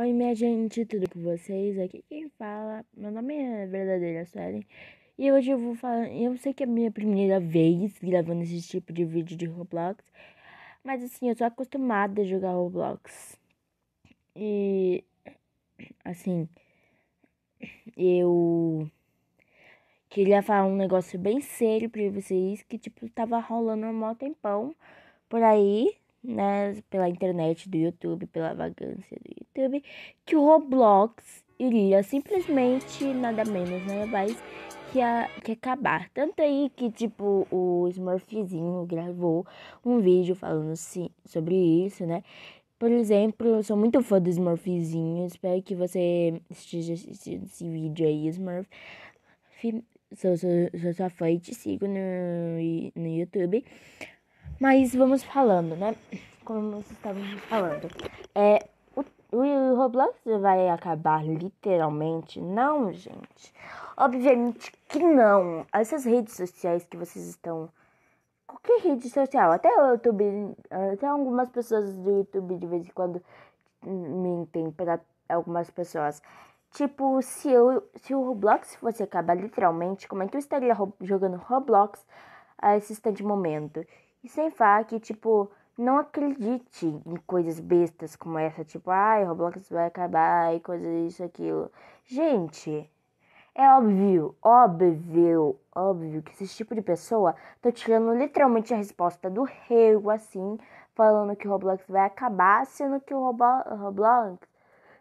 Oi, minha gente, tudo com vocês? Aqui quem fala, meu nome é Verdadeira Suelen e hoje eu vou falar. Eu sei que é a minha primeira vez gravando esse tipo de vídeo de Roblox, mas assim, eu sou acostumada a jogar Roblox e assim, eu queria falar um negócio bem sério pra vocês que, tipo, tava rolando um mó tempão por aí né, pela internet do YouTube, pela vagância do YouTube, que o Roblox iria simplesmente nada menos, nada né, mais que, a, que acabar. Tanto aí que, tipo, o Smurfzinho gravou um vídeo falando sim, sobre isso, né? Por exemplo, eu sou muito fã do Smurfzinho. Espero que você esteja assistindo esse vídeo aí, Smurf. Sou, sou sua fã e te sigo no, no YouTube. Mas vamos falando, né? Como vocês estavam falando. É, o, o Roblox vai acabar literalmente? Não, gente. Obviamente que não. Essas redes sociais que vocês estão qualquer rede social, até o YouTube, até algumas pessoas do YouTube de vez em quando mentem para algumas pessoas. Tipo, se eu, se o Roblox fosse acabar literalmente, como é que eu estaria jogando Roblox a esse instante momento? E sem falar que, tipo, não acredite em coisas bestas como essa, tipo, ai, Roblox vai acabar e coisas isso, aquilo. Gente, é óbvio, óbvio, óbvio que esse tipo de pessoa tá tirando literalmente a resposta do rego, assim, falando que o Roblox vai acabar, sendo que o Roblox,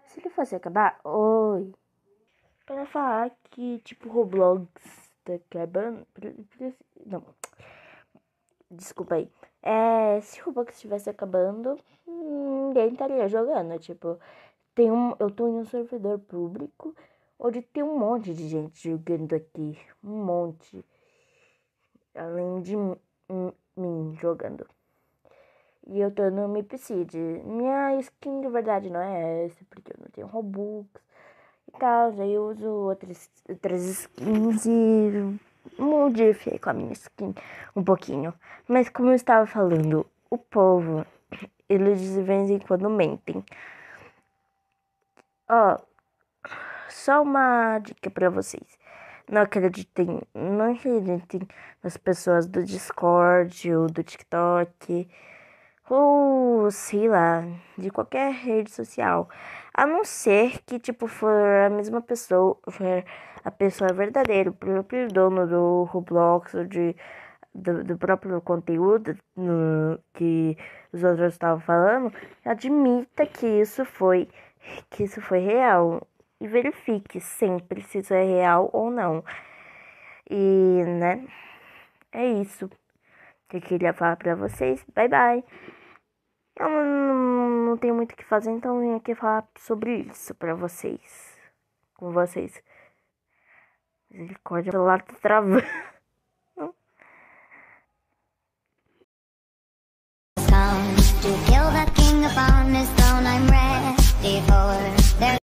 se ele fosse acabar, oi. Pra falar que, tipo, Roblox tá acabando, desculpa aí. É, se o Roblox estivesse acabando, ninguém estaria jogando. Tipo, tem um, eu tô em um servidor público onde tem um monte de gente jogando aqui. Um monte. Além de mim jogando. E eu tô no Mipseed. Minha skin de verdade não é essa, porque eu não tenho Robux e tal. Aí eu uso outras, outras skins e modifiquei com a minha skin um pouquinho. Mas como eu estava falando, o povo, eles de vez em quando mentem. Ó, só uma dica para vocês. Não acreditem, não acreditem nas pessoas do Discord ou do TikTok ou sei lá, de qualquer rede social. A não ser que, tipo, for a mesma pessoa, for a pessoa verdadeira, o próprio dono do Roblox ou de, do, do próprio conteúdo no, que os outros estavam falando, admita que isso foi, que isso foi real. E verifique sempre se isso é real ou não. E, né? É isso que eu queria falar pra vocês. Bye, bye. Ah, não, não, não tenho muito o que fazer, então vim aqui falar sobre isso pra vocês. Com vocês. Misericórdia, o celular tá travando.